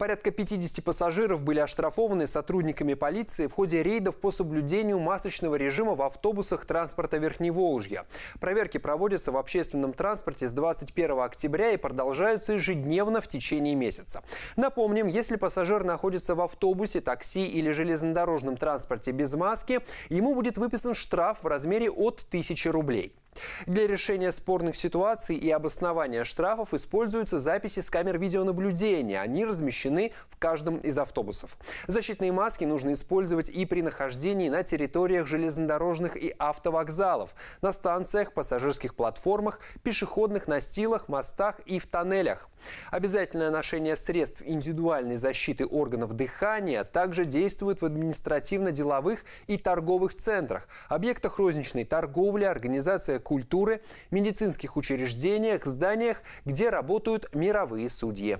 Порядка 50 пассажиров были оштрафованы сотрудниками полиции в ходе рейдов по соблюдению масочного режима в автобусах транспорта Верхневолжья. Проверки проводятся в общественном транспорте с 21 октября и продолжаются ежедневно в течение месяца. Напомним, если пассажир находится в автобусе, такси или железнодорожном транспорте без маски, ему будет выписан штраф в размере от 1000 рублей. Для решения спорных ситуаций и обоснования штрафов используются записи с камер видеонаблюдения. Они размещены в каждом из автобусов. Защитные маски нужно использовать и при нахождении на территориях железнодорожных и автовокзалов, на станциях, пассажирских платформах, пешеходных настилах, мостах и в тоннелях. Обязательное ношение средств индивидуальной защиты органов дыхания также действует в административно-деловых и торговых центрах, объектах розничной торговли, организациях культуры, медицинских учреждениях, зданиях, где работают мировые судьи.